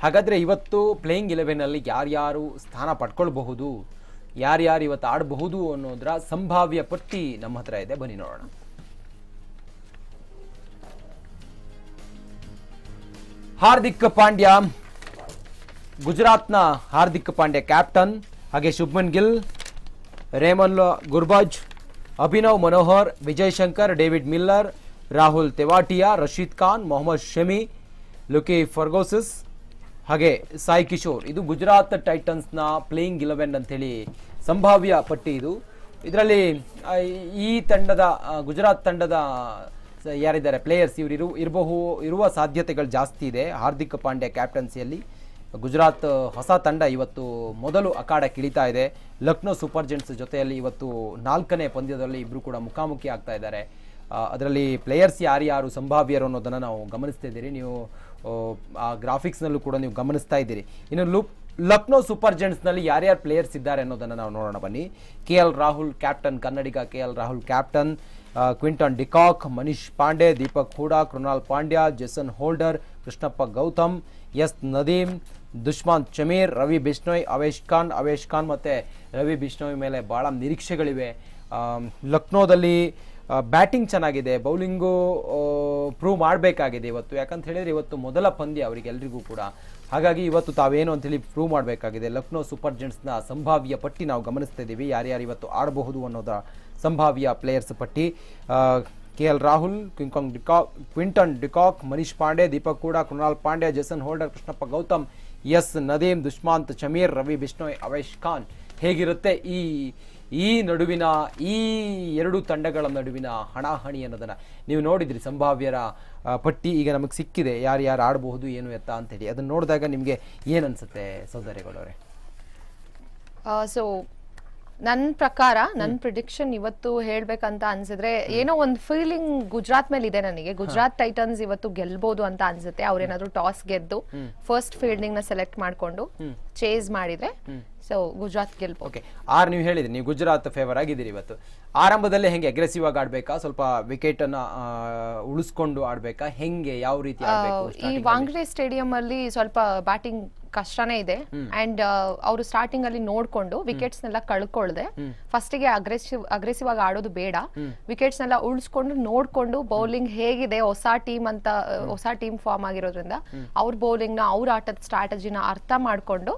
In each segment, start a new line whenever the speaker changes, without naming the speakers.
ಹಾಗಾದ್ರೆ ಇವತ್ತು ಪ್ಲೇಯಿಂಗ್ ಇಲೆವೆನಲ್ಲಿ ಯಾರ್ಯಾರು ಸ್ಥಾನ ಪಡ್ಕೊಳ್ಬಹುದು ಯಾರ್ಯಾರು ಇವತ್ತು ಆಡಬಹುದು ಅನ್ನೋದ್ರ ಸಂಭಾವ್ಯ ಪಟ್ಟಿ ನಮ್ಮ ಹತ್ರ ಇದೆ ಬನ್ನಿ ನೋಡೋಣ ಹಾರ್ದಿಕ್ ಪಾಂಡ್ಯ ಗುಜರಾತ್ನ ಹಾರ್ದಿಕ್ ಪಾಂಡ್ಯ ಕ್ಯಾಪ್ಟನ್ ಹಾಗೆ Shubman Gill Rahman Gurbaz Abhinav Manohar Vijay Shankar David Miller Rahul Tewatia Rashid Khan Mohammed Shami Lockie Ferguson ಹಾಗೆ ಸಾಯಿ ಕಿಶೋರ್ ಇದು ಗುಜರಾತ್ ಟೈಟನ್ಸ್ನ ಪ್ಲೇಯಿಂಗ್ ಇಲೆವೆನ್ ಅಂಥೇಳಿ ಸಂಭಾವ್ಯ ಪಟ್ಟಿ ಇದು ಇದರಲ್ಲಿ ಈ ತಂಡದ ಗುಜರಾತ್ ತಂಡದ ಯಾರಿದ್ದಾರೆ ಪ್ಲೇಯರ್ಸ್ ಇವರು ಇರು ಇರಬಹು ಇರುವ ಸಾಧ್ಯತೆಗಳು ಜಾಸ್ತಿ ಇದೆ ಹಾರ್ದಿಕ್ ಪಾಂಡ್ಯ ಕ್ಯಾಪ್ಟನ್ಸಿಯಲ್ಲಿ ಗುಜರಾತ್ ಹೊಸ ತಂಡ ಇವತ್ತು ಮೊದಲು ಕಿಳಿತಾ ಇದೆ ಲಕ್ನೋ ಸೂಪರ್ ಜೆಂಟ್ಸ್ ಜೊತೆಯಲ್ಲಿ ಇವತ್ತು ನಾಲ್ಕನೇ ಪಂದ್ಯದಲ್ಲಿ ಇಬ್ಬರು ಕೂಡ ಮುಖಾಮುಖಿ ಆಗ್ತಾ ಇದ್ದಾರೆ ಅದರಲ್ಲಿ ಪ್ಲೇಯರ್ಸ್ ಯಾರ್ಯಾರು ಸಂಭಾವ್ಯರು ಅನ್ನೋದನ್ನು ನಾವು ಗಮನಿಸ್ತಾ ಇದ್ದೀರಿ ನೀವು ಆ ಗ್ರಾಫಿಕ್ಸ್ನಲ್ಲೂ ಕೂಡ ನೀವು ಗಮನಿಸ್ತಾ ಇದ್ದೀರಿ ಇನ್ನು ಲುಪ್ ಲಕ್ನೋ ಸೂಪರ್ ಜೆಂಟ್ಸ್ನಲ್ಲಿ ಯಾರ್ಯಾರು ಪ್ಲೇಯರ್ಸ್ ಇದ್ದಾರೆ ಅನ್ನೋದನ್ನು ನಾವು ನೋಡೋಣ ಬನ್ನಿ ಕೆ ಎಲ್ ರಾಹುಲ್ ಕ್ಯಾಪ್ಟನ್ ಕನ್ನಡಿಗ K L Rahul captain Quinton de Kock Manish Pandey Deepak Hooda Krunal Pandya Jason Holder Krishnappa Gowtham S Nadeem Dushmantha Chameera Ravi Bishnoi Avesh Khan Avesh Khan ಮತ್ತು ರವಿ ಬಿಷ್ಣೋಯ್ ಮೇಲೆ ಭಾಳ ನಿರೀಕ್ಷೆಗಳಿವೆ ಲಕ್ನೋದಲ್ಲಿ ಬ್ಯಾಟಿಂಗ್ ಚೆನ್ನಾಗಿದೆ ಬೌಲಿಂಗು ಪ್ರೂವ್ ಮಾಡಬೇಕಾಗಿದೆ ಇವತ್ತು ಯಾಕಂತ ಹೇಳಿದರೆ ಇವತ್ತು ಮೊದಲ ಪಂದ್ಯ ಅವರಿಗೆಲ್ಲರಿಗೂ ಕೂಡ ಹಾಗಾಗಿ ಇವತ್ತು ತಾವೇನು ಅಂತೇಳಿ ಪ್ರೂವ್ ಮಾಡಬೇಕಾಗಿದೆ ಲಕ್ನೋ ಸೂಪರ್ ಜೆಂಟ್ಸ್ನ ಸಂಭಾವ್ಯ ಪಟ್ಟಿ ನಾವು ಗಮನಿಸ್ತಾ ಇದ್ದೀವಿ ಯಾರ್ಯಾರು ಇವತ್ತು ಆಡಬಹುದು ಅನ್ನೋದ ಸಂಭಾವ್ಯ ಪ್ಲೇಯರ್ಸ್ ಪಟ್ಟಿ K L Rahul Quinton de Kock Quinton de Kock Manish Pandey Deepak ಕೂಡ Krunal Pandey Jason Holder Krishnappa Gowtham S Nadeem Dushmantha Chameera Ravi Bishnoi Avesh Khan ಹೇಗಿರುತ್ತೆ ಈ ಈ ನಡುವಿನ ಈ ಎರಡು ತಂಡಗಳ ನಡುವಿನ ಹಣಾಹಣಿ ಅನ್ನೋದನ್ನ ನೀವು ನೋಡಿದ್ರಿ ಸಂಭಾವ್ಯರ ಪಟ್ಟಿ ಈಗ ನಮಗೆ ಸಿಕ್ಕಿದೆ ಯಾರು ಯಾರು ಆಡಬಹುದು ಏನು ಎತ್ತ ಅಂತೇಳಿ ಅದನ್ನು ನೋಡಿದಾಗ ನಿಮಗೆ ಏನು ಅನಿಸುತ್ತೆ
ಆ ಸೊ ನನ್ನ ಪ್ರಕಾರ ನನ್ನ ಪ್ರಿಡಿಕ್ಷನ್ ಇವತ್ತು ಹೇಳ್ಬೇಕಂತ ಅನ್ಸಿದ್ರೆ ಏನೋ ಒಂದು ಫೀಲಿಂಗ್ ಗುಜರಾತ್ ಮೇಲೆ ಇದೆ ನನಗೆ ಗುಜರಾತ್ ಟೈಟನ್ಸ್ ಇವತ್ತು ಗೆಲ್ಬಹುದು ಅಂತ ಅನ್ಸುತ್ತೆ ಅವ್ರೇನಾದ್ರು ಟಾಸ್ ಗೆದ್ದು ಫಸ್ಟ್ ಫೀಲ್ಡಿಂಗ್ ನ ಸೆಲೆಕ್ಟ್ ಮಾಡ್ಕೊಂಡು ಚೇಸ್ ಮಾಡಿದ್ರೆ ಸೊ ಗುಜರಾತ್ ಗೆಲ್ಪ್ ಓಕೆ
ಆರ್ ನೀವು ಹೇಳಿದ್ರಿ ನೀವು ಗುಜರಾತ್ ಫೇವರ್ ಆಗಿದ್ದೀರಿ ಇವತ್ತು ಆರಂಭದಲ್ಲೇ ಹೆಂಗೆ ಅಗ್ರೆಸಿವ್ ಆಗಿ ಆಡ್ಬೇಕಾ ಸ್ವಲ್ಪ ವಿಕೆಟ್ ಅನ್ನ ಉಳಿಸ್ಕೊಂಡು ಆಡ್ಬೇಕಾ ಹೆಂಗೆ ಯಾವ ರೀತಿ ಈ ವಾಂಗ್ಡೆ
ಸ್ಟೇಡಿಯಂ ಅಲ್ಲಿ ಸ್ವಲ್ಪ ಬ್ಯಾಟಿಂಗ್ ಕಷ್ಟನೇ ಇದೆ ಅಂಡ್ ಅವರು ಸ್ಟಾರ್ಟಿಂಗ್ ಅಲ್ಲಿ ನೋಡ್ಕೊಂಡು ವಿಕೆಟ್ಸ್ ನೆಲ್ಲ ಕಳ್ಕೊಳ್ದೆ ಫಸ್ಟ್ ಗೆ ಅಗ್ರೆಸಿವ್ ಅಗ್ರೆಸಿವ್ ಆಗಿ ಆಡೋದು ಬೇಡ ವಿಕೆಟ್ಸ್ ನೆಲ್ಲ ಉಳಿಸ್ಕೊಂಡು ನೋಡ್ಕೊಂಡು ಬೌಲಿಂಗ್ ಹೇಗಿದೆ ಹೊಸ ಟೀಮ್ ಅಂತ ಹೊಸ ಟೀಮ್ ಫಾರ್ಮ್ ಆಗಿರೋದ್ರಿಂದ ಅವ್ರ ಬೌಲಿಂಗ್ ನ ಅವ್ರ ಆಟದ ಸ್ಟ್ರಾಟಜಿನ ಅರ್ಥ ಮಾಡ್ಕೊಂಡು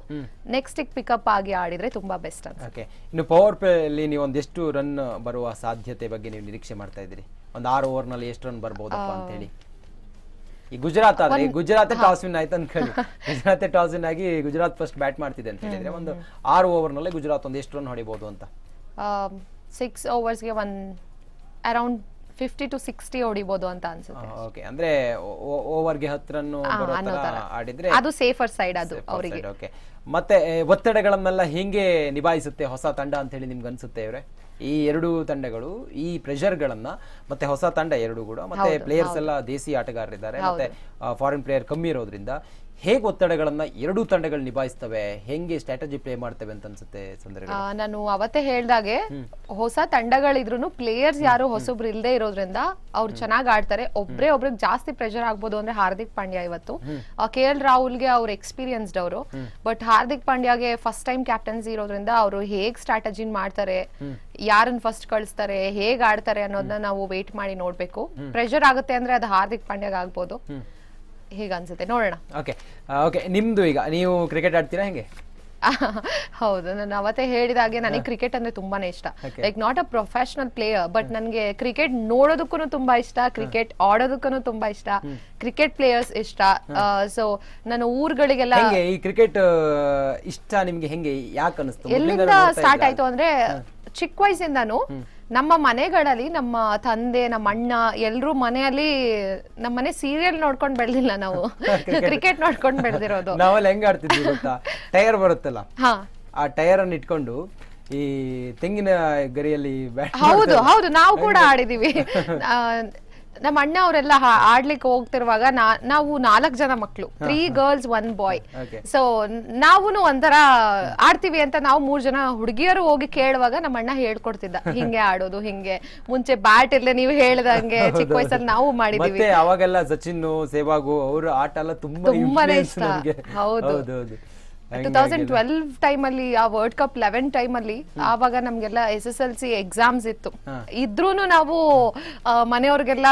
ನೆಕ್ಸ್ಟ್ ಪಿಕಪ್ ಆಗಿ ಆಡಿದ್ರೆ ತುಂಬಾ ಬೆಸ್ಟ್ ಅಂತ
ಓಕೆ ಇನ್ನು ಪವರ್ ಪ್ಲೇ ಅಲ್ಲಿ ನೀವು ಒಂದೆಷ್ಟು ರನ್ ಬರುವ ಸಾಧ್ಯತೆ ಬಗ್ಗೆ ನೀವು ನಿರೀಕ್ಷೆ ಮಾಡ್ತಾ ಇದ್ದೀರಿ ಒಂದ್ ಆರು ಓವರ್ ನಲ್ಲಿ ಎಷ್ಟು ರನ್ ಬರ್ಬೋದು ಅಂತ ಹೇಳಿ ಈ ಗುಜರಾತ್ ಆದ್ರೆ ಗುಜರಾತ್ ಟಾಸ್ ವಿನ್ ಆಯ್ತು ಅನ್ಕೊಳ್ಳಿ ಗುಜರಾತ್ ಟಾಸ್ ವಿನ್ ಆಗಿ ಗುಜರಾತ್ ಫಸ್ಟ್ ಬ್ಯಾಟ್ ಮಾಡ್ತಿದೆ ಅಂತ ಹೇಳಿದ್ರೆ ಒಂದು ಆರು ಓವರ್ ನಲ್ಲಿ ಗುಜರಾತ್ um, ಒಂದ್ ಎಷ್ಟು ರನ್ ಹೊಡಿಬಹುದು ಅಂತ
ಸಿಕ್ಸ್ ಓವರ್ಸ್ ಗೆ one around fifty to sixty ಹೊಡಿಬೋದು ಅಂತ ಅನ್ಸುತ್ತೆ
ಅಂದ್ರೆ ಓವರ್ಗೆ ಆಡಿದ್ರೆ ಅದು
ಸೇಫರ್ ಸೈಡ್ ಅದು ಅವರಿಗೆ
ಮತ್ತೆ ಒತ್ತಡಗಳನ್ನೆಲ್ಲ ಹಿಂಗೆ ನಿಭಾಯಿಸುತ್ತೆ ಹೊಸ ತಂಡ ಅಂತ ಹೇಳಿ ನಿಮ್ಗೆ ಅನ್ಸುತ್ತೆ ಇವ್ರೆ ಈ ಎರಡು ತಂಡಗಳು ಈ ಪ್ರೆಷರ್ಗಳನ್ನು ಮತ್ತೆ ಹೊಸ ತಂಡ ಎರಡು ಕೂಡ ಮತ್ತೆ ಪ್ಲೇಯರ್ಸ್ ಎಲ್ಲ ದೇಸಿ ಆಟಗಾರರಿದ್ದಾರೆ ಮತ್ತೆ ಫಾರಿನ್ ಪ್ಲೇಯರ್ ಕಮ್ಮಿ ಇರೋದ್ರಿಂದ ಹೇಗೆ ಒತ್ತಡಗಳನ್ನ ಎರಡು ತಂಡಗಳು ನಿಭಾಯಿಸ್ತವೆ ಹೆಂಗೆ ಸ್ಟ್ರಾಟಜಿ ಪ್ಲೇ ಮಾಡ್ತವೆ ಅಂತ ಅನ್ಸುತ್ತೆ
ನಾನು ಅವತ್ತೇ ಹೇಳ್ದಾಗೆ ಹೊಸ ತಂಡಗಳಿದ್ರು ಪ್ಲೇಯರ್ಸ್ ಯಾರು ಹೊಸೊಬ್ರು ಇಲ್ಲದೆ ಇರೋದ್ರಿಂದ ಅವ್ರು ಚೆನ್ನಾಗಿ ಆಡ್ತಾರೆ ಒಬ್ರೇ ಒಬ್ರಿಗೆ ಜಾಸ್ತಿ ಪ್ರೆಷರ್ ಆಗ್ಬೋದು ಅಂದ್ರೆ ಹಾರ್ದಿಕ್ ಪಾಂಡ್ಯ ಇವತ್ತು ಕೆ ಎಲ್ ರಾಹುಲ್ಗೆ ಅವ್ರು ಎಕ್ಸ್ಪೀರಿಯನ್ಸ್ಡ್ ಅವರು ಬಟ್ ಹಾರ್ದಿಕ್ ಪಾಂಡ್ಯಗೆ ಫಸ್ಟ್ ಟೈಮ್ ಕ್ಯಾಪ್ಟನ್ಸಿ ಇರೋದ್ರಿಂದ ಅವರು ಹೇಗ್ ಸ್ಟ್ರಾಟಜಿನ್ ಮಾಡ್ತಾರೆ ಯಾರನ್ನ ಫಸ್ಟ್ ಕಳಿಸ್ತಾರೆ ಹೇಗ್ ಆಡ್ತಾರೆ ಅನ್ನೋದನ್ನ ನಾವು ವೇಟ್ ಮಾಡಿ ನೋಡ್ಬೇಕು ಪ್ರೆಷರ್ ಆಗುತ್ತೆ ಅಂದ್ರೆ ಅದು ಹಾರ್ದಿಕ್ ಪಾಂಡ್ಯಾಗ ಆಗ್ಬೋದು ಹೇಗ ಅನ್ಸುತ್ತೆ ನೋಡೋಣ
ಓಕೆ ಓಕೆ ನಿಮ್ದು ಈಗ ನೀವು ಕ್ರಿಕೆಟ್ ಆಡ್ತೀರಾ ಹೆಂಗೆ
ಹೌದು ನಾನು ಅವತ್ತೇ ಹೇಳಿದಾಗೆ ನನಗೆ ಕ್ರಿಕೆಟ್ ಅಂದ್ರೆ ತುಂಬಾನೇ ಇಷ್ಟ like not a professional player but ನನಗೆ ಕ್ರಿಕೆಟ್ ನೋಡೋದಕ್ಕೂ ತುಂಬಾ ಇಷ್ಟ ಕ್ರಿಕೆಟ್ ಆಡೋದಕ್ಕೂ ತುಂಬಾ ಇಷ್ಟ ಕ್ರಿಕೆಟ್ ಪ್ಲೇಯರ್ಸ್ ಇಷ್ಟ ಸೊ ನನ್ನ ಊರುಗಳಿಗೆಲ್ಲ ಈ
ಕ್ರಿಕೆಟ್ ಇಷ್ಟ ನಿಮ್ಗೆ ಹೆಂಗೆ ಯಾಕೆ ಅನಿಸ್ತು ಎಲ್ಲಿಂದ ಸ್ಟಾರ್ಟ್ ಆಯ್ತು
ಅಂದ್ರೆ ಚಿಕ್ಕ ವಯಸ್ಸಿಂದನು ನಮ್ಮ ಮನೆಗಳಲ್ಲಿ ನಮ್ಮ ತಂದೆ ನಮ್ಮ ಅಣ್ಣ ಎಲ್ರೂ ಮನೆಯಲ್ಲಿ ನಮ್ಮ ಮನೆ ಸೀರಿಯಲ್ ನೋಡ್ಕೊಂಡ್ ಬೆಳೆದಿಲ್ಲ ನಾವು ಕ್ರಿಕೆಟ್ ನೋಡ್ಕೊಂಡು ಬೆಳೆದಿರೋದು
ನಾವೆಲ್ಲ ಹೆಂಗ್ ಆಡ್ತಿದ್ವಿ ಅಂತ ಟೈರ್ ಬರುತ್ತಲ್ಲ ಆ ಟೈರ್ ಅನ್ನು ಇಟ್ಕೊಂಡು ಈ ತೆಂಗಿನ ಗರಿಯಲ್ಲಿ ಹೌದು ಹೌದು ನಾವು ಕೂಡ ಆಡಿದೀವಿ
ನಮ್ಮ ಅಣ್ಣ ಅವರೆಲ್ಲ ಆಡ್ಲಿಕ್ಕೆ ಹೋಗ್ತಿರುವಾಗ ನಾವು ನಾಲ್ಕು ಜನ ಮಕ್ಕಳು three girls one boy so ನಾವು ಒಂಥರ ಆಡ್ತೀವಿ ಅಂತ ನಾವು ಮೂರ್ ಜನ ಹುಡುಗಿಯರು ಹೋಗಿ ಕೇಳುವಾಗ ನಮ್ಮ ಅಣ್ಣ ಹೇಳ್ಕೊಡ್ತಿದ್ದ ಹಿಂಗೆ ಆಡೋದು ಹಿಂಗೆ ಮುಂಚೆ ಬ್ಯಾಟ್ ಇರ್ಲಿ ನೀವು ಹೇಳದಂಗೆ ಚಿಕ್ಕ ವಯಸ್ಸಲ್ಲಿ ನಾವು ಮಾಡಿದೀವಿ
ಅವಾಗೆಲ್ಲ ಸಚಿನ್ ಸೇವಾಗು ಅವರು ಆಟ ಎಲ್ಲ ತುಂಬಾ ಇಷ್ಟ ಹೌದು ಟೂ ತೌಸಂಡ್ ಟ್ವೆಲ್ವ್
ಟೈಮ್ ಅಲ್ಲಿ ಆ ವರ್ಲ್ಡ್ ಕಪ್ ಲೆವೆನ್ ಟೈಮ್ ಅಲ್ಲಿ ಆವಾಗ ನಮ್ಗೆಲ್ಲ S S L C exams ಇತ್ತು ಇದ್ರೂ ನಾವು ಮನೆಯವ್ರಿಗೆಲ್ಲ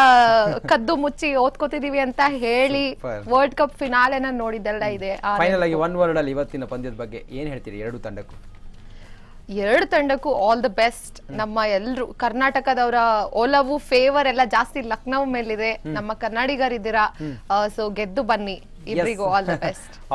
ಕದ್ದು ಮುಚ್ಚಿ ಓದ್ಕೋತಿದೀವಿ ಅಂತ ಹೇಳಿ ವರ್ಲ್ಡ್ ಕಪ್ ಫಿನಾಲೆನ ನೋಡಿದ್ದೆಲ್ಲ ಇದೆ ಫೈನಲ್ ಆಗಿ
ಒನ್ ಅಲ್ಲಿ ಇವತ್ತಿನ ಪಂದ್ಯದ ಬಗ್ಗೆ ಏನ್ ಹೇಳ್ತೀರಿ ಎರಡು ತಂಡಕ್ಕೂ
ಎರಡು ತಂಡಕ್ಕೂ ಆಲ್ ದ ಬೆಸ್ಟ್ ನಮ್ಮ ಎಲ್ರು ಕರ್ನಾಟಕದವರ ಒಲವು ಫೇವರ್ ಎಲ್ಲ ಜಾಸ್ತಿ ಲಕ್ನೋ ಮೇಲಿದೆ ನಮ್ಮ ಕನ್ನಡಿಗರಿದ್ದೀರಾ ಸೊ ಗೆದ್ದು ಬನ್ನಿ ಇಬ್ಬರಿಗೂ ಆಲ್ ದ ಬೆಸ್ಟ್